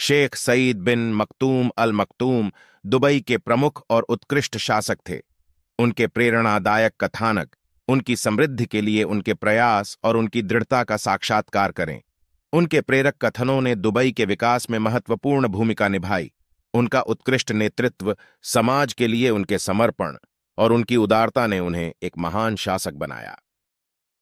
Sheikh Saeed bin Maktoum al Maktoum Dubai के प्रमुख और उत्कृष्ट शासक थे उनके प्रेरणादायक कथानक उनकी समृद्धि के लिए उनके प्रयास और उनकी दृढ़ता का साक्षात्कार करें उनके प्रेरक कथनों ने दुबई के विकास में महत्वपूर्ण भूमिका निभाई उनका उत्कृष्ट नेतृत्व समाज के लिए उनके समर्पण और उनकी उदारता ने उन्हें एक महान शासक बनाया